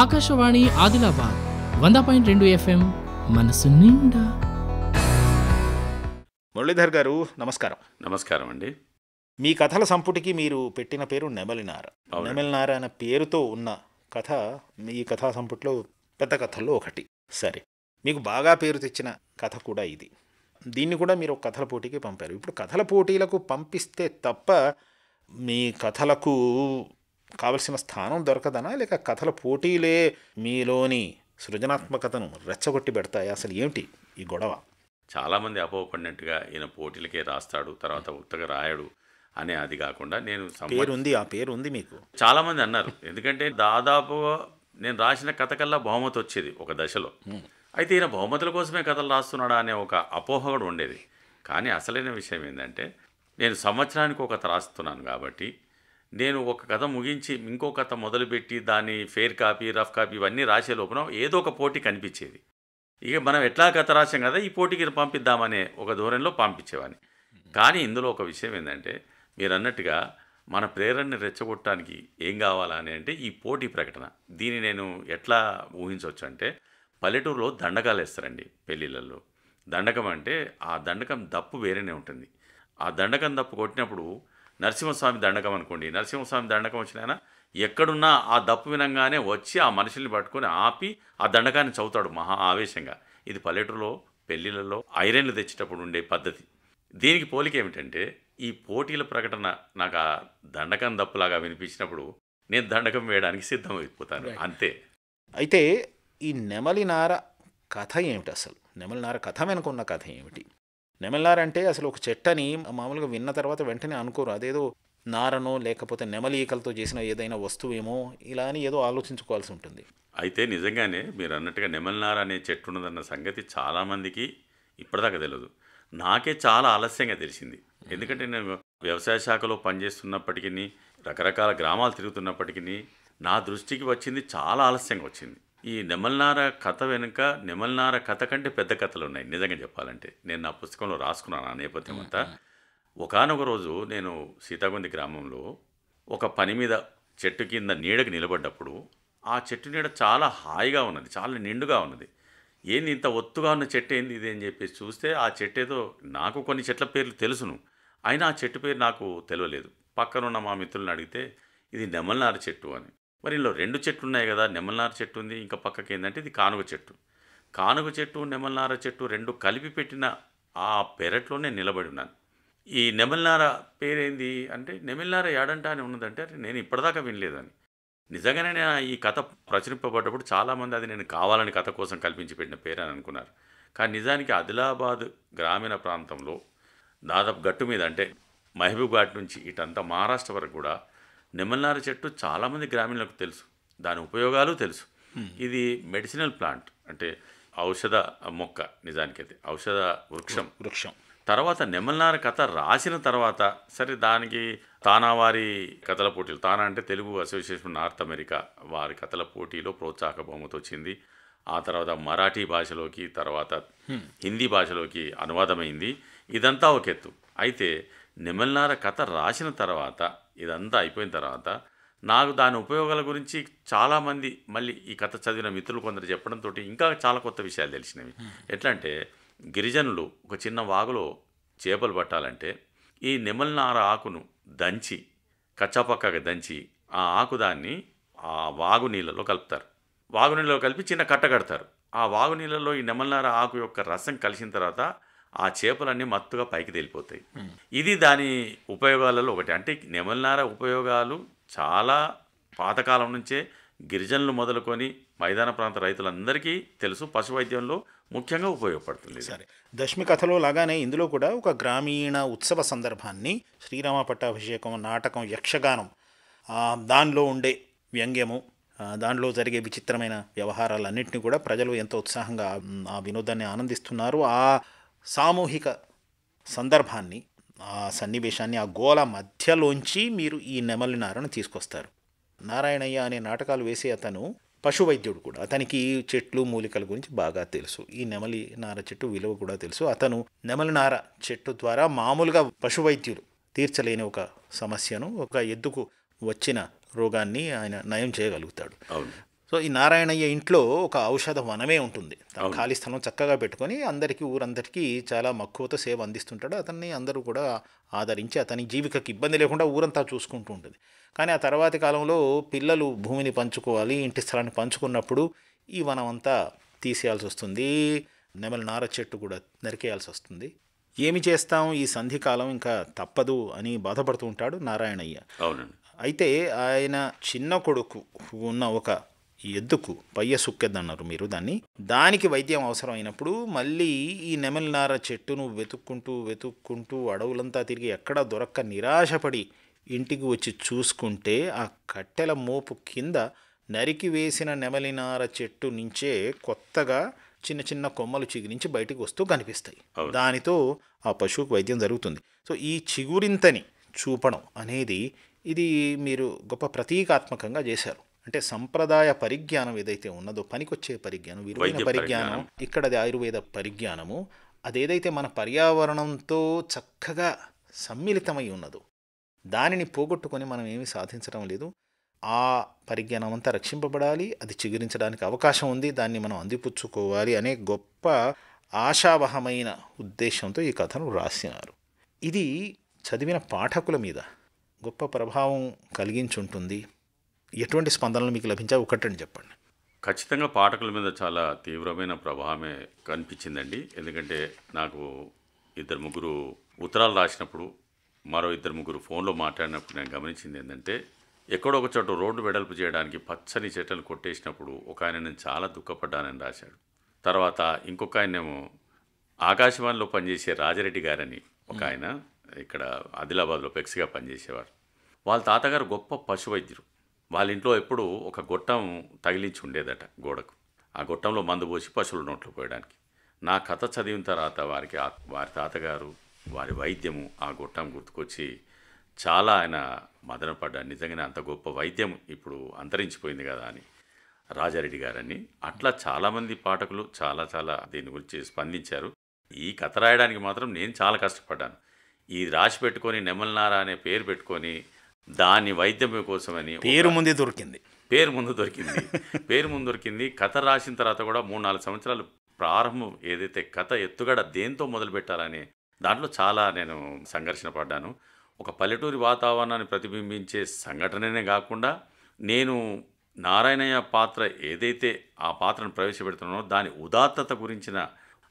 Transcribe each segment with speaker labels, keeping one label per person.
Speaker 1: ఆకాశవాణి ఆదిలాబాద్ వంద పాయింట్ రెండు ఎఫ్ఎం మనసు నిండా మురళీధర్ గారు నమస్కారం నమస్కారం అండి మీ కథల సంపుటికి మీరు పెట్టిన పేరు నెమలినార నెమలినార అనే పేరుతో ఉన్న కథ మీ కథా సంపుటిలో పెద్ద కథల్లో ఒకటి సరే మీకు బాగా పేరు తెచ్చిన కథ కూడా ఇది దీన్ని కూడా మీరు కథల పోటీకి పంపారు ఇప్పుడు కథల పోటీలకు పంపిస్తే తప్ప మీ కథలకు కావలసిన స్థానం దొరకదనా లేక కథల పోటీలే మీలోని సృజనాత్మకతను రెచ్చగొట్టి పెడతాయి అసలు ఏమిటి ఈ గొడవ
Speaker 2: చాలామంది అపోహపడినట్టుగా ఈయన పోటీలకే రాస్తాడు తర్వాత ఉత్తగా రాయడు అనే అది కాకుండా నేను ఉంది ఆ
Speaker 1: పేరు ఉంది మీకు
Speaker 2: చాలామంది అన్నారు ఎందుకంటే దాదాపు నేను రాసిన కథ కల్లా బహుమతి వచ్చేది ఒక దశలో అయితే ఈయన బహుమతుల కోసమే కథలు రాస్తున్నాడా అనే ఒక అపోహ కూడా ఉండేది కానీ అసలైన విషయం ఏంటంటే నేను సంవత్సరానికి ఒక కథ రాస్తున్నాను కాబట్టి నేను ఒక కథ ముగించి ఇంకో కథ మొదలుపెట్టి దాని ఫెయిర్ కాపీ రఫ్ కాపీ ఇవన్నీ రాసే లోపల ఏదో ఒక పోటీ కనిపించేది ఇక మనం ఎట్లా కథ రాసాం కదా ఈ పోటీకి పంపిద్దామనే ఒక ధోరణిలో పంపించేవాడిని కానీ ఇందులో ఒక విషయం ఏంటంటే మీరు అన్నట్టుగా మన ప్రేరణని రెచ్చగొట్టడానికి ఏం కావాలా అని అంటే ఈ పోటీ ప్రకటన దీన్ని నేను ఎట్లా ఊహించవచ్చు అంటే పల్లెటూరులో దండకాలు వేస్తారండి పెళ్ళిళ్ళల్లో దండకం అంటే ఆ దండకం దప్పు వేరేనే ఉంటుంది ఆ దండకం దప్పు కొట్టినప్పుడు నరసింహస్వామి దండకం అనుకోండి నరసింహస్వామి దండకం వచ్చిన ఆయన ఎక్కడున్నా ఆ దప్పు వినంగానే వచ్చి ఆ మనుషుల్ని పట్టుకొని ఆపి ఆ దండకాన్ని చదువుతాడు మహా ఆవేశంగా ఇది పల్లెటూరులో పెళ్ళిళ్ళలో ఐరన్లు తెచ్చేటప్పుడు ఉండే పద్ధతి దీనికి పోలిక ఏమిటంటే ఈ పోటీల ప్రకటన నాకు ఆ దండకం దప్పులాగా వినిపించినప్పుడు నేను దండకం వేయడానికి సిద్ధమైపోతాను అంతే
Speaker 1: అయితే ఈ నెమలినార కథ ఏమిటి అసలు నెమలినార కథ వెనుకున్న కథ ఏమిటి అంటే అసలు ఒక చెట్టని మామూలుగా విన్న తర్వాత వెంటనే అనుకోరు అదేదో నారనో లేకపోతే నెమలీకలతో చేసిన ఏదైనా వస్తువేమో ఇలా అని ఏదో ఆలోచించుకోవాల్సి ఉంటుంది
Speaker 2: అయితే నిజంగానే మీరు అన్నట్టుగా నెమలినార్ అనే చెట్టు ఉన్నదన్న సంగతి చాలామందికి ఇప్పటిదాకా తెలియదు నాకే చాలా ఆలస్యంగా తెలిసింది ఎందుకంటే నేను వ్యవసాయ శాఖలో పనిచేస్తున్నప్పటికీ రకరకాల గ్రామాలు తిరుగుతున్నప్పటికీ నా దృష్టికి వచ్చింది చాలా ఆలస్యంగా వచ్చింది ఈ నెమల్నార కథ వెనుక నెమల్నార కథ కంటే పెద్ద కథలు ఉన్నాయి నిజంగా చెప్పాలంటే నేను నా పుస్తకంలో రాసుకున్నాను ఆ నేపథ్యం అంతా ఒకనొక రోజు నేను సీతాగుంది గ్రామంలో ఒక పని మీద చెట్టు కింద నీడకు నిలబడ్డప్పుడు ఆ చెట్టు నీడ చాలా హాయిగా ఉన్నది చాలా నిండుగా ఉన్నది ఏంది ఇంత ఒత్తుగా ఉన్న చెట్టు ఏంది ఇది అని చెప్పేసి చూస్తే ఆ చెట్టు ఏదో నాకు కొన్ని చెట్ల పేర్లు తెలుసును అయినా ఆ చెట్టు పేరు నాకు తెలియలేదు పక్కనున్న మా మిత్రులను అడిగితే ఇది నెమల్నార చెట్టు అని మరి ఇందులో రెండు చెట్లు ఉన్నాయి కదా నెమలనార చెట్టు ఉంది ఇంకా పక్కకి ఏంటంటే ఇది కానుగ చెట్టు కానుగ చెట్టు నెమలనార చెట్టు రెండు కలిపి పెట్టిన ఆ పెరట్లోనే నిలబడి ఉన్నాను ఈ నెమలనార పేరేంది అంటే నెమలనార ఏడంట అని ఉన్నదంటే నేను ఇప్పటిదాకా వినలేదని నిజంగానే నేను ఈ కథ ప్రచురింపబడ్డప్పుడు చాలామంది అది నేను కావాలని కథ కోసం కల్పించి పెట్టిన పేరు అని అనుకున్నారు కానీ నిజానికి ఆదిలాబాద్ గ్రామీణ ప్రాంతంలో దాదాపు గట్టు మీద అంటే మహబూబ్ ఘాట్ నుంచి ఇటంతా మహారాష్ట్ర వరకు కూడా నిమ్మలనార చెట్టు చాలామంది గ్రామీణులకు తెలుసు దాని ఉపయోగాలు తెలుసు ఇది మెడిసినల్ ప్లాంట్ అంటే ఔషధ మొక్క నిజానికైతే ఔషధ వృక్షం వృక్షం తర్వాత నిమ్మలనార కథ రాసిన తర్వాత సరే దానికి తానా వారి కథల పోటీలు తానా అంటే తెలుగు అసోసియేషన్ నార్త్ అమెరికా వారి కథల పోటీలో ప్రోత్సాహక బహుమతి వచ్చింది ఆ తర్వాత మరాఠీ భాషలోకి తర్వాత హిందీ భాషలోకి అనువాదమైంది ఇదంతా ఒక ఎత్తు అయితే నిమల్నార కథ రాసిన తర్వాత ఇదంతా అయిపోయిన తర్వాత నాకు దాని ఉపయోగాల గురించి చాలామంది మళ్ళీ ఈ కథ చదివిన మిత్రులు కొందరు చెప్పడంతో ఇంకా చాలా కొత్త విషయాలు తెలిసినవి ఎట్లా అంటే గిరిజనులు ఒక చిన్న వాగులో చేపలు పట్టాలంటే ఈ నిమల్నార ఆకును దంచి కచ్చాపక్కగా దంచి ఆ ఆకు దాన్ని ఆ వాగు నీళ్ళలో కలుపుతారు వాగు నీళ్ళలో కలిపి చిన్న కట్ట కడతారు ఆ వాగు నీళ్ళలో ఈ నిమల్నార ఆకు యొక్క రసం కలిసిన తర్వాత ఆ చేపలన్నీ మత్తుగా పైకి తేలిపోతాయి ఇది దాని ఉపయోగాలలో ఒకటి అంటే నెమలినార ఉపయోగాలు చాలా పాతకాలం నుంచే గిరిజనులు మొదలుకొని మైదాన ప్రాంత రైతులందరికీ తెలుసు పశు వైద్యంలో ముఖ్యంగా ఉపయోగపడుతుంది సరే
Speaker 1: దశమి కథలో లాగానే ఇందులో కూడా ఒక గ్రామీణ ఉత్సవ సందర్భాన్ని శ్రీరామ పట్టాభిషేకం నాటకం యక్షగానం దానిలో ఉండే వ్యంగ్యము దానిలో జరిగే విచిత్రమైన వ్యవహారాలన్నింటినీ కూడా ప్రజలు ఎంతో ఉత్సాహంగా ఆ వినోదాన్ని ఆనందిస్తున్నారు ఆ సామూహిక సందర్భాన్ని ఆ సన్నివేశాన్ని ఆ గోల మధ్యలోంచి మీరు ఈ నెమలి నారను తీసుకొస్తారు నారాయణయ్య అనే నాటకాలు వేసే అతను పశువైద్యుడు కూడా అతనికి చెట్లు మూలికల గురించి బాగా తెలుసు ఈ నెమలి నార చెట్టు విలువ కూడా తెలుసు అతను నెమలి నార చెట్టు ద్వారా మామూలుగా పశువైద్యులు తీర్చలేని ఒక సమస్యను ఒక ఎద్దుకు వచ్చిన రోగాన్ని ఆయన నయం చేయగలుగుతాడు సో ఈ నారాయణయ్య ఇంట్లో ఒక ఔషధ వనమే ఉంటుంది తన ఖాళీ స్థలం చక్కగా పెట్టుకొని అందరికీ ఊరందరికీ చాలా మక్కువతో సేవ అందిస్తుంటాడు అతన్ని అందరూ కూడా ఆదరించి అతని జీవికకి ఇబ్బంది లేకుండా ఊరంతా చూసుకుంటూ ఉంటుంది కానీ ఆ తర్వాతి కాలంలో పిల్లలు భూమిని పంచుకోవాలి ఇంటి స్థలాన్ని పంచుకున్నప్పుడు ఈ వనం అంతా తీసేయాల్సి వస్తుంది నెమలి నార చెట్టు కూడా నరికేయాల్సి వస్తుంది ఏమి చేస్తాం ఈ సంధికాలం ఇంకా తప్పదు అని బాధపడుతూ ఉంటాడు నారాయణయ్య అయితే ఆయన చిన్న కొడుకు ఉన్న ఒక ఎద్దుకు పయ్య సుక్కెద్దన్నారు మీరు దాన్ని దానికి వైద్యం అవసరం అయినప్పుడు మళ్ళీ ఈ నెమలినార చెట్టును వెతుక్కుంటూ వెతుక్కుంటూ అడవులంతా తిరిగి ఎక్కడ దొరక్క నిరాశపడి ఇంటికి వచ్చి చూసుకుంటే ఆ కట్టెల మోపు కింద నరికి వేసిన నెమలినార చెట్టు నుంచే కొత్తగా చిన్న చిన్న కొమ్మలు చిగురించి బయటకు వస్తూ కనిపిస్తాయి దానితో ఆ పశువుకు వైద్యం జరుగుతుంది సో ఈ చిగురింతని చూపడం అనేది ఇది మీరు గొప్ప ప్రతీకాత్మకంగా చేశారు అంటే సంప్రదాయ పరిజ్ఞానం ఏదైతే ఉన్నదో పనికొచ్చే పరిజ్ఞానం విలువైన పరిజ్ఞానం ఇక్కడది ఆయుర్వేద పరిజ్ఞానము అదేదైతే మన పర్యావరణంతో చక్కగా సమ్మిళితమై ఉన్నదో దానిని పోగొట్టుకొని మనం ఏమీ సాధించడం లేదు ఆ పరిజ్ఞానం అంతా రక్షింపబడాలి అది చిగురించడానికి అవకాశం ఉంది దాన్ని మనం అందిపుచ్చుకోవాలి అనే గొప్ప ఆశావహమైన ఉద్దేశంతో ఈ కథను రాసినారు ఇది చదివిన పాఠకుల మీద గొప్ప ప్రభావం కలిగించుంటుంది ఎటువంటి స్పందనలు మీకు ఒకటి అని చెప్పండి
Speaker 2: ఖచ్చితంగా పాఠకుల మీద చాలా తీవ్రమైన ప్రభావమే కనిపించిందండి ఎందుకంటే నాకు ఇద్దరు ముగ్గురు ఉత్తరాలు రాసినప్పుడు మరో ఇద్దరు ముగ్గురు ఫోన్లో మాట్లాడినప్పుడు నేను గమనించింది ఏంటంటే ఎక్కడో ఒక చోట రోడ్డు వెడల్పు చేయడానికి పచ్చని చెట్లను కొట్టేసినప్పుడు ఒక ఆయన నేను చాలా దుఃఖపడ్డానని రాశాడు తర్వాత ఇంకొక ఆయనేమో ఆకాశవాణిలో పనిచేసే రాజరెడ్డి గారని ఒక ఆయన ఇక్కడ ఆదిలాబాద్లో పెక్స్గా పనిచేసేవారు వాళ్ళ తాతగారు గొప్ప పశు వాళ్ళ ఇంట్లో ఎప్పుడు ఒక గొట్టం తగిలించి ఉండేదట గోడకు ఆ గొట్టంలో మందు పోసి పశువుల నోట్లు పోయడానికి నా కథ చదివిన తర్వాత వారికి వారి తాతగారు వారి వైద్యము ఆ గొట్టం గుర్తుకొచ్చి చాలా ఆయన పడ్డాడు నిజంగానే అంత గొప్ప వైద్యం ఇప్పుడు అంతరించిపోయింది కదా అని రాజారెడ్డి గారని అట్లా చాలామంది పాఠకులు చాలా చాలా దీని గురించి స్పందించారు ఈ కథ రాయడానికి మాత్రం నేను చాలా కష్టపడ్డాను ఈ రాసి పెట్టుకొని నెమ్మలనారా అనే పేరు పెట్టుకొని దాని వైద్యం కోసమని పేరు ముందు దొరికింది పేరు ముందు దొరికింది పేరు ముందు దొరికింది కథ రాసిన తర్వాత కూడా మూడు నాలుగు సంవత్సరాలు ప్రారంభం ఏదైతే కథ ఎత్తుగడ దేంతో మొదలు పెట్టాలని దాంట్లో చాలా నేను సంఘర్షణ పడ్డాను ఒక పల్లెటూరి వాతావరణాన్ని ప్రతిబింబించే సంఘటననే కాకుండా నేను నారాయణయ్య పాత్ర ఏదైతే ఆ పాత్రను ప్రవేశపెడుతున్నానో దాని ఉదాత్తత గురించిన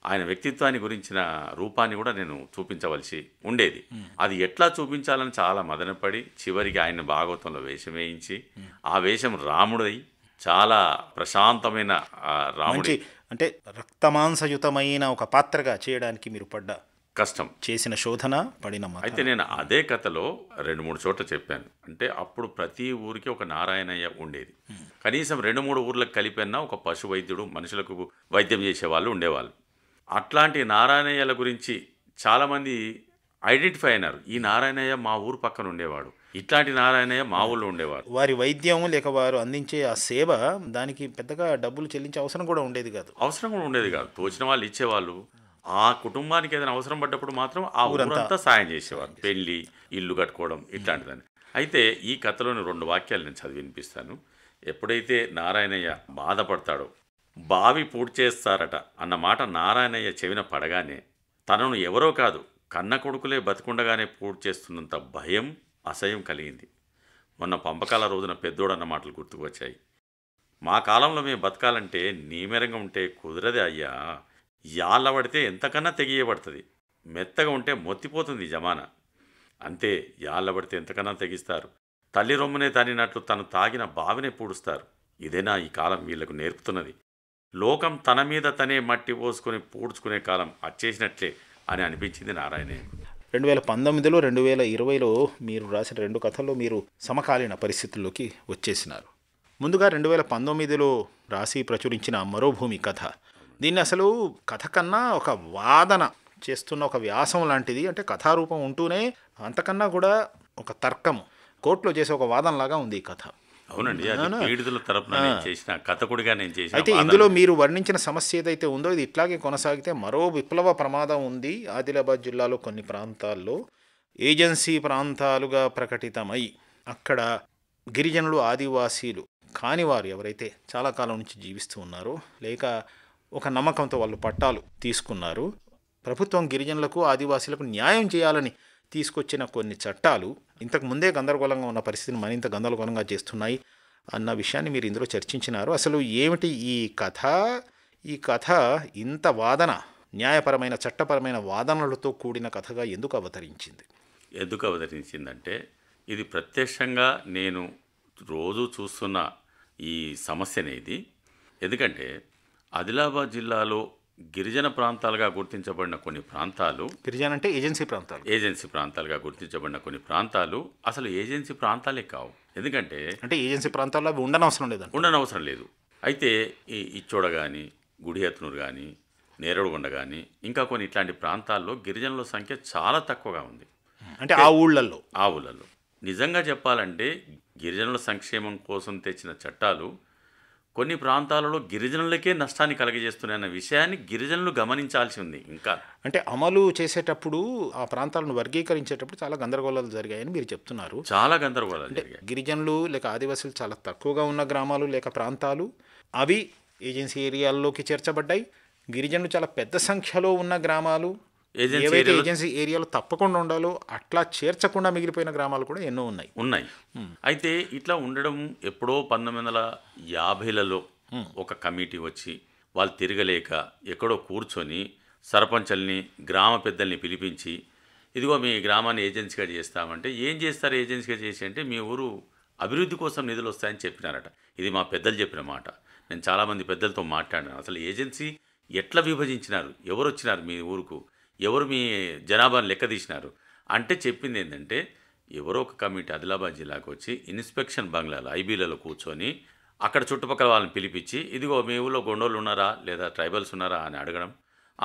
Speaker 2: ఆయన వ్యక్తిత్వాన్ని గురించిన రూపాన్ని కూడా నేను చూపించవలసి ఉండేది అది ఎట్లా చూపించాలని చాలా మదనపడి చివరికి ఆయన భాగవతంలో వేషం వేయించి ఆ వేషం రాముడై చాలా ప్రశాంతమైన రాముడి
Speaker 1: అంటే రక్తమాంసయుతమైన ఒక పాత్రగా చేయడానికి మీరు పడ్డ కష్టం చేసిన శోధన పడిన అయితే
Speaker 2: నేను అదే కథలో రెండు మూడు చోట్ల చెప్పాను అంటే అప్పుడు ప్రతి ఊరికి ఒక నారాయణయ్య ఉండేది కనీసం రెండు మూడు ఊర్లకు కలిపన్నా ఒక పశు వైద్యుడు మనుషులకు వైద్యం చేసే వాళ్ళు ఉండేవాళ్ళు అట్లాంటి నారాయణయ్యల గురించి చాలామంది ఐడెంటిఫై అయినారు ఈ నారాయణయ్య మా ఊరు పక్కన ఉండేవాడు ఇట్లాంటి నారాయణయ్య మా ఊళ్ళో ఉండేవారు
Speaker 1: వారి వైద్యం లేక వారు అందించే ఆ సేవ దానికి పెద్దగా డబ్బులు చెల్లించే అవసరం కూడా ఉండేది కాదు
Speaker 2: అవసరం కూడా ఉండేది కాదు తోచిన వాళ్ళు ఇచ్చేవాళ్ళు ఆ కుటుంబానికి ఏదైనా అవసరం పడ్డప్పుడు మాత్రం ఆ ఊరంతా సాయం చేసేవారు పెళ్ళి ఇల్లు కట్టుకోవడం ఇట్లాంటిదని అయితే ఈ కథలోని రెండు వాక్యాలు నేను చదివి వినిపిస్తాను ఎప్పుడైతే నారాయణయ్య బాధపడతాడో బావి పూడ్చేస్తారట అన్నమాట నారాయణయ్య చెవిన పడగానే తనను ఎవరో కాదు కన్న కొడుకులే బతికుండగానే చేస్తున్నంత భయం అసహ్యం కలిగింది మొన్న పంపకాల రోజున పెద్దోడన్న మాటలు గుర్తుకొచ్చాయి మా కాలంలో మేము బతకాలంటే నీమెరంగా ఉంటే కుదరదే అయ్యా యాళ్ళ పడితే ఎంతకన్నా తెగియబడుతుంది మెత్తగా ఉంటే మొత్తిపోతుంది జమాన అంతే యాళ్ళ పడితే ఎంతకన్నా తెగిస్తారు తల్లి రొమ్మునే తానినట్లు తను తాగిన బావినే పూడుస్తారు ఇదేనా ఈ కాలం వీళ్లకు నేర్పుతున్నది లోకం తన మీద తనే మట్టి పోసుకొని పూడ్చుకునే కాలం అచ్చేసినట్లే అని అనిపించింది నారాయణే
Speaker 1: రెండు వేల పంతొమ్మిదిలో రెండు వేల ఇరవైలో మీరు రాసిన రెండు కథల్లో మీరు సమకాలీన పరిస్థితుల్లోకి వచ్చేసినారు ముందుగా రెండు వేల పంతొమ్మిదిలో రాసి ప్రచురించిన మరోభూమి కథ దీన్ని అసలు కథ కన్నా ఒక వాదన చేస్తున్న ఒక వ్యాసం లాంటిది అంటే కథారూపం ఉంటూనే అంతకన్నా కూడా ఒక తర్కం కోర్టులో చేసే ఒక వాదనలాగా ఉంది ఈ కథ అవునండి
Speaker 2: తరపున నేను అయితే ఇందులో
Speaker 1: మీరు వర్ణించిన సమస్య ఏదైతే ఉందో ఇది ఇట్లాగే కొనసాగితే మరో విప్లవ ప్రమాదం ఉంది ఆదిలాబాద్ జిల్లాలో కొన్ని ప్రాంతాల్లో ఏజెన్సీ ప్రాంతాలుగా ప్రకటితమై అక్కడ గిరిజనులు ఆదివాసీలు కాని వారు ఎవరైతే చాలా కాలం నుంచి జీవిస్తూ ఉన్నారో లేక ఒక నమ్మకంతో వాళ్ళు పట్టాలు తీసుకున్నారు ప్రభుత్వం గిరిజనులకు ఆదివాసీలకు న్యాయం చేయాలని తీసుకొచ్చిన కొన్ని చట్టాలు ఇంతకు ముందే గందరగోళంగా ఉన్న పరిస్థితిని మరింత గందరగోళంగా చేస్తున్నాయి అన్న విషయాన్ని మీరు ఇందులో చర్చించినారు అసలు ఏమిటి ఈ కథ ఈ కథ ఇంత వాదన న్యాయపరమైన చట్టపరమైన వాదనలతో కూడిన కథగా ఎందుకు అవతరించింది
Speaker 2: ఎందుకు అవతరించిందంటే ఇది ప్రత్యక్షంగా నేను రోజు చూస్తున్న ఈ సమస్యనేది ఎందుకంటే ఆదిలాబాద్ జిల్లాలో గిరిజన ప్రాంతాలుగా గుర్తించబడిన కొన్ని ప్రాంతాలు
Speaker 1: గిరిజన అంటే ఏజెన్సీ ప్రాంతాలు
Speaker 2: ఏజెన్సీ ప్రాంతాలుగా గుర్తించబడిన కొన్ని ప్రాంతాలు అసలు ఏజెన్సీ ప్రాంతాలే కావు ఎందుకంటే
Speaker 1: అంటే ఏజెన్సీ ప్రాంతాల్లో అవి ఉండనవసరం లేదు
Speaker 2: ఉండనవసరం లేదు అయితే ఈ ఇచ్చోడ కానీ గుడియత్నూరు కానీ నేరడుగొండ కానీ ఇంకా కొన్ని ఇట్లాంటి ప్రాంతాల్లో గిరిజనుల సంఖ్య చాలా తక్కువగా ఉంది
Speaker 1: అంటే ఆ ఊళ్ళల్లో
Speaker 2: ఆ ఊళ్ళల్లో నిజంగా చెప్పాలంటే గిరిజనుల సంక్షేమం కోసం తెచ్చిన చట్టాలు కొన్ని ప్రాంతాలలో గిరిజనులకే నష్టాన్ని కలిగజేస్తున్నాయన్న విషయాన్ని గిరిజనులు గమనించాల్సి ఉంది ఇంకా
Speaker 1: అంటే అమలు చేసేటప్పుడు ఆ ప్రాంతాలను వర్గీకరించేటప్పుడు చాలా గందరగోళాలు జరిగాయని మీరు చెప్తున్నారు
Speaker 2: చాలా గందరగోళాలు
Speaker 1: గిరిజనులు లేక ఆదివాసులు చాలా తక్కువగా ఉన్న గ్రామాలు లేక ప్రాంతాలు అవి ఏజెన్సీ ఏరియాల్లోకి చేర్చబడ్డాయి గిరిజనులు చాలా పెద్ద సంఖ్యలో ఉన్న గ్రామాలు
Speaker 2: ఏవైతే ఏజెన్సీ
Speaker 1: ఏరియాలో తప్పకుండా ఉండాలో అట్లా చేర్చకుండా మిగిలిపోయిన గ్రామాలు కూడా ఎన్నో ఉన్నాయి
Speaker 2: ఉన్నాయి అయితే ఇట్లా ఉండడం ఎప్పుడో పంతొమ్మిది వందల యాభైలలో ఒక కమిటీ వచ్చి వాళ్ళు తిరగలేక ఎక్కడో కూర్చొని సర్పంచల్ని గ్రామ పెద్దల్ని పిలిపించి ఇదిగో మీ గ్రామాన్ని ఏజెన్సీగా చేస్తామంటే ఏం చేస్తారు ఏజెన్సీగా చేసి అంటే మీ ఊరు అభివృద్ధి కోసం నిధులు వస్తాయని చెప్పినారట ఇది మా పెద్దలు చెప్పిన మాట నేను చాలామంది పెద్దలతో మాట్లాడినాను అసలు ఏజెన్సీ ఎట్లా విభజించినారు ఎవరు వచ్చినారు మీ ఊరుకు ఎవరు మీ జనాభాను లెక్క తీసినారు అంటే చెప్పింది ఏంటంటే ఎవరో ఒక కమిటీ ఆదిలాబాద్ జిల్లాకు వచ్చి ఇన్స్పెక్షన్ బంగ్లాలో ఐబీలలో కూర్చొని అక్కడ చుట్టుపక్కల వాళ్ళని పిలిపించి ఇదిగో మీ ఊళ్ళో గొండోళ్ళు ఉన్నారా లేదా ట్రైబల్స్ ఉన్నారా అని అడగడం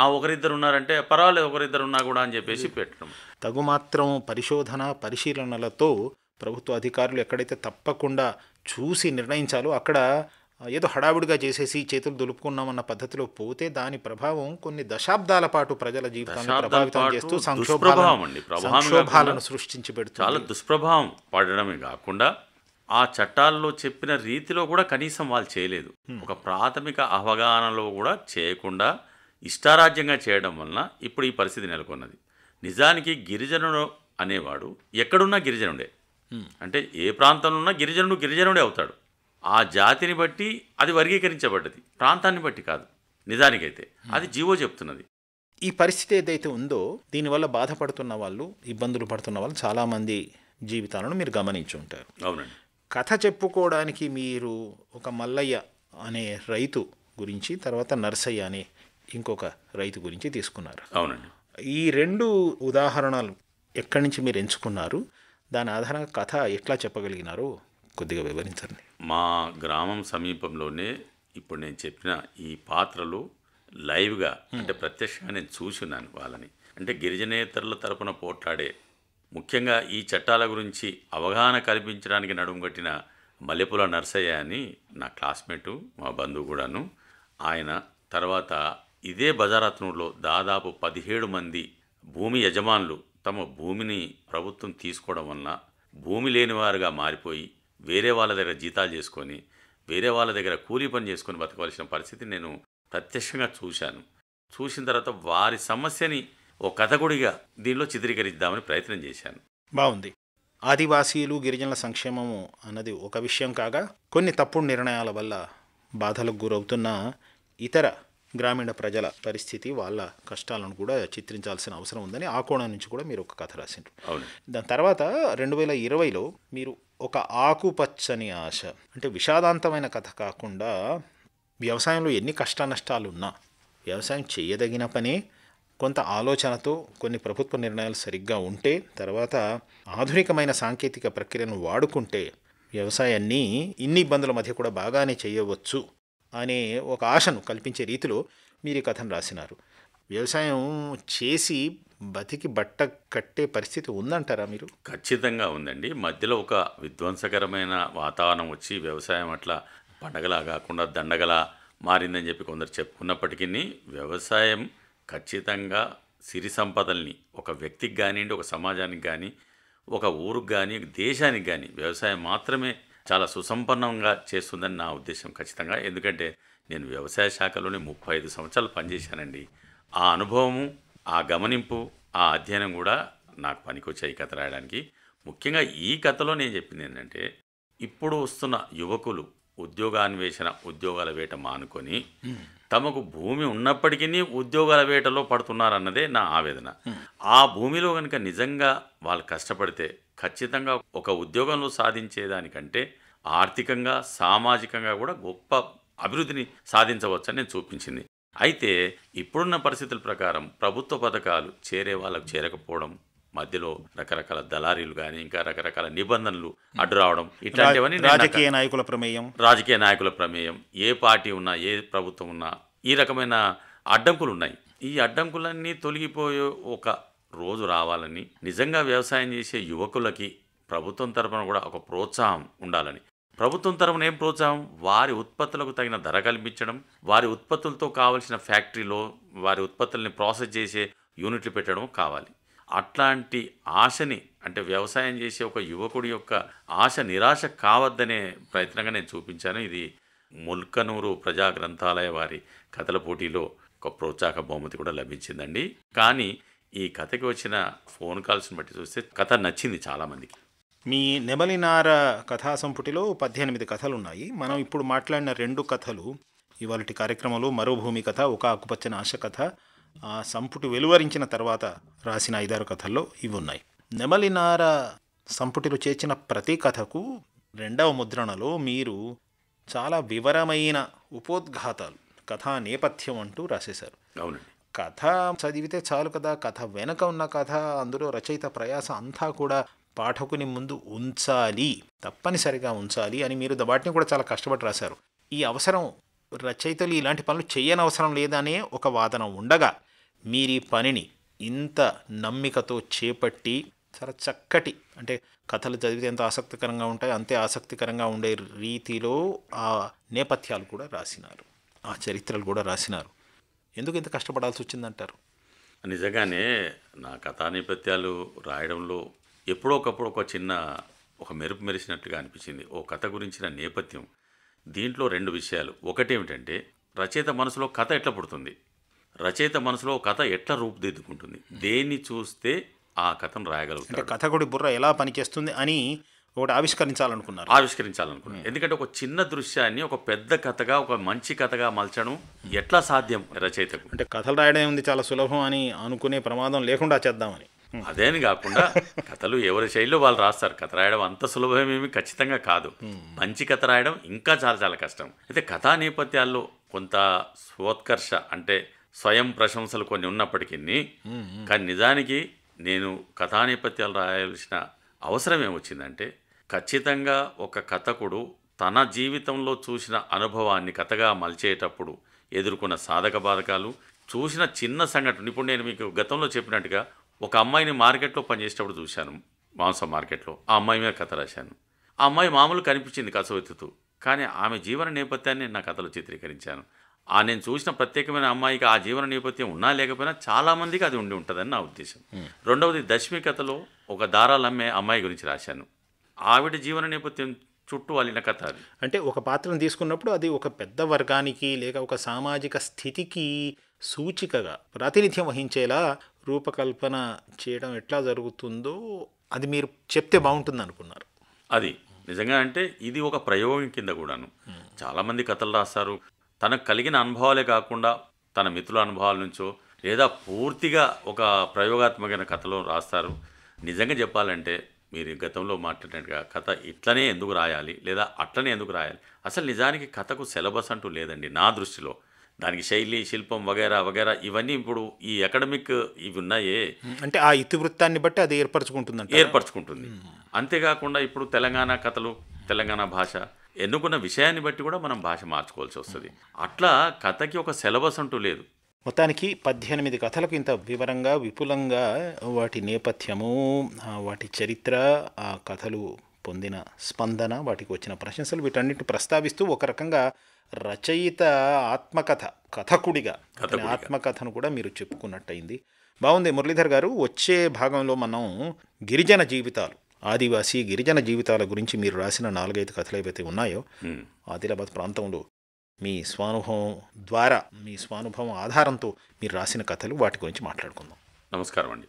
Speaker 2: ఆ ఒకరిద్దరు ఉన్నారంటే పర్వాలేదు ఒకరిద్దరు ఉన్నా కూడా అని చెప్పేసి పెట్టడం
Speaker 1: తగు మాత్రం పరిశోధన పరిశీలనలతో ప్రభుత్వ అధికారులు ఎక్కడైతే తప్పకుండా చూసి నిర్ణయించాలో అక్కడ ఏదో హడావుడిగా చేసేసి చేతులు దులుపుకున్నామన్న పద్ధతిలో పోతే దాని ప్రభావం కొన్ని దశాబ్దాల పాటు ప్రజల జీవితాన్ని ప్రభావితం చేస్తూ సంక్షోభాలను సృష్టించి పెడుతుంది చాలా
Speaker 2: దుష్ప్రభావం పడడమే కాకుండా ఆ చట్టాల్లో చెప్పిన రీతిలో కూడా కనీసం వాళ్ళు చేయలేదు ఒక ప్రాథమిక అవగాహనలో కూడా చేయకుండా ఇష్టారాజ్యంగా చేయడం వలన ఇప్పుడు ఈ పరిస్థితి నెలకొన్నది నిజానికి గిరిజనుడు అనేవాడు ఎక్కడున్నా గిరిజనుడే అంటే ఏ ప్రాంతంలో ఉన్నా గిరిజనుడు గిరిజనుడే అవుతాడు ఆ జాతిని బట్టి అది వర్గీకరించబడ్డది ప్రాంతాన్ని బట్టి కాదు నిజానికైతే అది జీవో చెప్తున్నది
Speaker 1: ఈ పరిస్థితి ఏదైతే ఉందో దీనివల్ల బాధపడుతున్న వాళ్ళు ఇబ్బందులు పడుతున్న వాళ్ళు చాలామంది జీవితాలను మీరు గమనించి ఉంటారు అవునండి కథ చెప్పుకోవడానికి మీరు ఒక మల్లయ్య అనే రైతు గురించి తర్వాత నర్సయ్య అనే ఇంకొక రైతు గురించి తీసుకున్నారు అవునండి ఈ రెండు ఉదాహరణలు ఎక్కడి నుంచి మీరు ఎంచుకున్నారు దాని ఆధారంగా కథ ఎట్లా చెప్పగలిగినారు కొద్దిగా వివరించండి
Speaker 2: మా గ్రామం సమీపంలోనే ఇప్పుడు నేను చెప్పిన ఈ పాత్రలు లైవ్గా అంటే ప్రత్యక్షంగా నేను చూసున్నాను వాళ్ళని అంటే గిరిజనేతరుల తరపున పోట్లాడే ముఖ్యంగా ఈ చట్టాల గురించి అవగాహన కల్పించడానికి కట్టిన మల్లెపుల నర్సయ్య అని నా క్లాస్మేటు మా బంధువు కూడాను ఆయన తర్వాత ఇదే బజారత్నంలో దాదాపు పదిహేడు మంది భూమి యజమానులు తమ భూమిని ప్రభుత్వం తీసుకోవడం వలన భూమి లేనివారుగా మారిపోయి వేరే వాళ్ళ దగ్గర జీతాలు చేసుకొని వేరే వాళ్ళ దగ్గర కూలీ పని చేసుకొని బతకవలసిన పరిస్థితి నేను ప్రత్యక్షంగా చూశాను చూసిన తర్వాత వారి సమస్యని ఓ గుడిగా దీనిలో చిత్రీకరిద్దామని ప్రయత్నం చేశాను
Speaker 1: బాగుంది ఆదివాసీలు గిరిజనుల సంక్షేమము అన్నది ఒక విషయం కాగా కొన్ని తప్పుడు నిర్ణయాల వల్ల బాధలకు గురవుతున్న ఇతర గ్రామీణ ప్రజల పరిస్థితి వాళ్ళ కష్టాలను కూడా చిత్రించాల్సిన అవసరం ఉందని ఆ కోణం నుంచి కూడా మీరు ఒక కథ రాసిండ్రు దాని తర్వాత రెండు వేల ఇరవైలో మీరు ఒక ఆకుపచ్చని ఆశ అంటే విషాదాంతమైన కథ కాకుండా వ్యవసాయంలో ఎన్ని నష్టాలు ఉన్నా వ్యవసాయం చేయదగిన పని కొంత ఆలోచనతో కొన్ని ప్రభుత్వ నిర్ణయాలు సరిగ్గా ఉంటే తర్వాత ఆధునికమైన సాంకేతిక ప్రక్రియను వాడుకుంటే వ్యవసాయాన్ని ఇన్ని ఇబ్బందుల మధ్య కూడా బాగానే చేయవచ్చు అనే ఒక ఆశను కల్పించే రీతిలో మీరు ఈ కథను రాసినారు వ్యవసాయం చేసి బతికి బట్ట కట్టే పరిస్థితి ఉందంటారా మీరు
Speaker 2: ఖచ్చితంగా ఉందండి మధ్యలో ఒక విధ్వంసకరమైన వాతావరణం వచ్చి వ్యవసాయం అట్లా పండగలా కాకుండా దండగలా మారిందని చెప్పి కొందరు చెప్పుకున్నప్పటికీ వ్యవసాయం ఖచ్చితంగా సిరి సంపదల్ని ఒక వ్యక్తికి కానివ్వండి ఒక సమాజానికి కానీ ఒక ఊరికి కానీ దేశానికి కానీ వ్యవసాయం మాత్రమే చాలా సుసంపన్నంగా చేస్తుందని నా ఉద్దేశం ఖచ్చితంగా ఎందుకంటే నేను వ్యవసాయ శాఖలోనే ముప్పై ఐదు సంవత్సరాలు పనిచేశానండి ఆ అనుభవము ఆ గమనింపు ఆ అధ్యయనం కూడా నాకు పనికొచ్చాయి ఈ కథ రాయడానికి ముఖ్యంగా ఈ కథలో నేను చెప్పింది ఏంటంటే ఇప్పుడు వస్తున్న యువకులు ఉద్యోగాన్వేషణ ఉద్యోగాల వేట మానుకొని తమకు భూమి ఉన్నప్పటికీ ఉద్యోగాల వేటలో పడుతున్నారన్నదే నా ఆవేదన ఆ భూమిలో కనుక నిజంగా వాళ్ళు కష్టపడితే ఖచ్చితంగా ఒక ఉద్యోగంలో సాధించేదానికంటే ఆర్థికంగా సామాజికంగా కూడా గొప్ప అభివృద్ధిని సాధించవచ్చని నేను చూపించింది అయితే ఇప్పుడున్న పరిస్థితుల ప్రకారం ప్రభుత్వ పథకాలు చేరే వాళ్ళకు చేరకపోవడం మధ్యలో రకరకాల దళారీలు కానీ ఇంకా రకరకాల నిబంధనలు అడ్డు రావడం ఇట్లాంటివన్నీ రాజకీయ నాయకుల ప్రమేయం రాజకీయ నాయకుల ప్రమేయం ఏ పార్టీ ఉన్నా ఏ ప్రభుత్వం ఉన్నా ఈ రకమైన అడ్డంకులు ఉన్నాయి ఈ అడ్డంకులన్నీ తొలగిపోయే ఒక రోజు రావాలని నిజంగా వ్యవసాయం చేసే యువకులకి ప్రభుత్వం తరఫున కూడా ఒక ప్రోత్సాహం ఉండాలని ప్రభుత్వం తరఫున ఏం ప్రోత్సాహం వారి ఉత్పత్తులకు తగిన ధర కల్పించడం వారి ఉత్పత్తులతో కావలసిన ఫ్యాక్టరీలో వారి ఉత్పత్తుల్ని ప్రాసెస్ చేసే యూనిట్లు పెట్టడం కావాలి అట్లాంటి ఆశని అంటే వ్యవసాయం చేసే ఒక యువకుడి యొక్క ఆశ నిరాశ కావద్దనే ప్రయత్నంగా నేను చూపించాను ఇది ముల్కనూరు ప్రజా గ్రంథాలయ వారి కథల పోటీలో ఒక ప్రోత్సాహక బహుమతి కూడా లభించిందండి కానీ ఈ కథకి వచ్చిన ఫోన్ కాల్స్ని బట్టి చూస్తే కథ నచ్చింది చాలామందికి
Speaker 1: మీ నెమలినార కథా సంపుటిలో పద్దెనిమిది కథలు ఉన్నాయి మనం ఇప్పుడు మాట్లాడిన రెండు కథలు ఇవాళ కార్యక్రమంలో మరోభూమి కథ ఒక ఆకుపచ్చని ఆశ కథ ఆ సంపుటి వెలువరించిన తర్వాత రాసిన ఐదారు కథల్లో ఇవి ఉన్నాయి నెమలినార సంపుటిలో చేర్చిన ప్రతి కథకు రెండవ ముద్రణలో మీరు చాలా వివరమైన ఉపోద్ఘాతాలు కథా నేపథ్యం అంటూ రాసేశారు కథ చదివితే చాలు కదా కథ వెనక ఉన్న కథ అందులో రచయిత ప్రయాస అంతా కూడా పాఠకుని ముందు ఉంచాలి తప్పనిసరిగా ఉంచాలి అని మీరు వాటిని కూడా చాలా కష్టపడి రాశారు ఈ అవసరం రచయితలు ఇలాంటి పనులు చేయనవసరం లేదనే ఒక వాదన ఉండగా మీరు ఈ పనిని ఇంత నమ్మికతో చేపట్టి చాలా చక్కటి అంటే కథలు చదివితే ఎంత ఆసక్తికరంగా ఉంటాయి అంతే ఆసక్తికరంగా ఉండే రీతిలో ఆ నేపథ్యాలు కూడా రాసినారు ఆ చరిత్రలు కూడా రాసినారు ఎందుకు ఇంత కష్టపడాల్సి వచ్చిందంటారు
Speaker 2: నిజంగానే నా కథా నేపథ్యాలు రాయడంలో ఎప్పుడో ఒకప్పుడు ఒక చిన్న ఒక మెరుపు మెరిసినట్టుగా అనిపించింది ఓ కథ గురించిన నేపథ్యం దీంట్లో రెండు విషయాలు ఒకటేమిటంటే రచయిత మనసులో కథ ఎట్లా పుడుతుంది రచయిత మనసులో కథ ఎట్లా రూపుదిద్దుకుంటుంది దేన్ని చూస్తే ఆ కథను రాయగలుగుతుంది
Speaker 1: కథ కూడా బుర్ర ఎలా పనిచేస్తుంది అని ఒకటి ఆవిష్కరించాలనుకున్నారు
Speaker 2: ఆవిష్కరించాలనుకున్నారు ఎందుకంటే ఒక చిన్న దృశ్యాన్ని ఒక పెద్ద కథగా ఒక మంచి కథగా మలచడం ఎట్లా సాధ్యం రచయితకు
Speaker 1: అంటే కథలు రాయడం ఉంది చాలా సులభం అని అనుకునే ప్రమాదం లేకుండా చేద్దామని
Speaker 2: అదేని కాకుండా కథలు ఎవరి శైలిలో వాళ్ళు రాస్తారు కథ రాయడం అంత సులభమేమి ఖచ్చితంగా కాదు మంచి కథ రాయడం ఇంకా చాలా చాలా కష్టం అయితే కథా నేపథ్యాల్లో కొంత స్వోత్కర్ష అంటే స్వయం ప్రశంసలు కొన్ని ఉన్నప్పటికీ కానీ నిజానికి నేను కథా నేపథ్యాలు రాయాల్సిన అవసరం ఏమొచ్చిందంటే ఖచ్చితంగా ఒక కథకుడు తన జీవితంలో చూసిన అనుభవాన్ని కథగా మలిచేటప్పుడు ఎదుర్కొన్న సాధక బాధకాలు చూసిన చిన్న సంఘటన ఇప్పుడు నేను మీకు గతంలో చెప్పినట్టుగా ఒక అమ్మాయిని మార్కెట్లో పనిచేసేటప్పుడు చూశాను మాంసం మార్కెట్లో ఆ అమ్మాయి మీద కథ రాశాను ఆ అమ్మాయి మామూలు కనిపించింది కసవెత్తుతూ కానీ ఆమె జీవన నేపథ్యాన్ని నా కథలో చిత్రీకరించాను ఆ నేను చూసిన ప్రత్యేకమైన అమ్మాయికి ఆ జీవన నేపథ్యం ఉన్నా లేకపోయినా చాలామందికి అది ఉండి ఉంటుందని నా ఉద్దేశం రెండవది దశమి కథలో ఒక దారాలమ్మే అమ్మాయి గురించి రాశాను ఆవిడ జీవన నేపథ్యం చుట్టూ అల్లిన కథ
Speaker 1: అది అంటే ఒక పాత్రను తీసుకున్నప్పుడు అది ఒక పెద్ద వర్గానికి లేక ఒక సామాజిక స్థితికి సూచికగా ప్రాతినిధ్యం వహించేలా రూపకల్పన చేయడం ఎట్లా జరుగుతుందో అది మీరు చెప్తే బాగుంటుంది అనుకున్నారు
Speaker 2: అది నిజంగా అంటే ఇది ఒక ప్రయోగం కింద కూడాను చాలామంది కథలు రాస్తారు తనకు కలిగిన అనుభవాలే కాకుండా తన మిత్రుల అనుభవాల నుంచో లేదా పూర్తిగా ఒక ప్రయోగాత్మకమైన కథలో రాస్తారు నిజంగా చెప్పాలంటే మీరు గతంలో మాట్లాడినట్టుగా కథ ఇట్లనే ఎందుకు రాయాలి లేదా అట్లనే ఎందుకు రాయాలి అసలు నిజానికి కథకు సిలబస్ అంటూ లేదండి నా దృష్టిలో దానికి శైలి శిల్పం వగేరా వగేరా ఇవన్నీ ఇప్పుడు ఈ అకాడమిక్ ఇవి ఉన్నాయే
Speaker 1: అంటే ఆ ఇతివృత్తాన్ని బట్టి అది ఏర్పరచుకుంటుంది ఏర్పరచుకుంటుంది
Speaker 2: అంతేకాకుండా ఇప్పుడు తెలంగాణ కథలు తెలంగాణ భాష ఎన్నుకున్న విషయాన్ని బట్టి కూడా మనం భాష మార్చుకోవాల్సి వస్తుంది అట్లా కథకి ఒక సిలబస్ అంటూ లేదు
Speaker 1: మొత్తానికి పద్దెనిమిది కథలకు ఇంత వివరంగా విపులంగా వాటి నేపథ్యము వాటి చరిత్ర ఆ కథలు పొందిన స్పందన వాటికి వచ్చిన ప్రశంసలు వీటన్నిటిని ప్రస్తావిస్తూ ఒక రకంగా రచయిత ఆత్మకథ కథకుడిగా ఆత్మకథను కూడా మీరు చెప్పుకున్నట్టయింది బాగుంది మురళీధర్ గారు వచ్చే భాగంలో మనం గిరిజన జీవితాలు ఆదివాసి గిరిజన జీవితాల గురించి మీరు రాసిన నాలుగైదు కథలు ఏవైతే ఉన్నాయో ఆదిలాబాద్ ప్రాంతంలో మీ స్వానుభవం ద్వారా మీ స్వానుభవం ఆధారంతో మీరు రాసిన కథలు వాటి గురించి మాట్లాడుకుందాం నమస్కారం అండి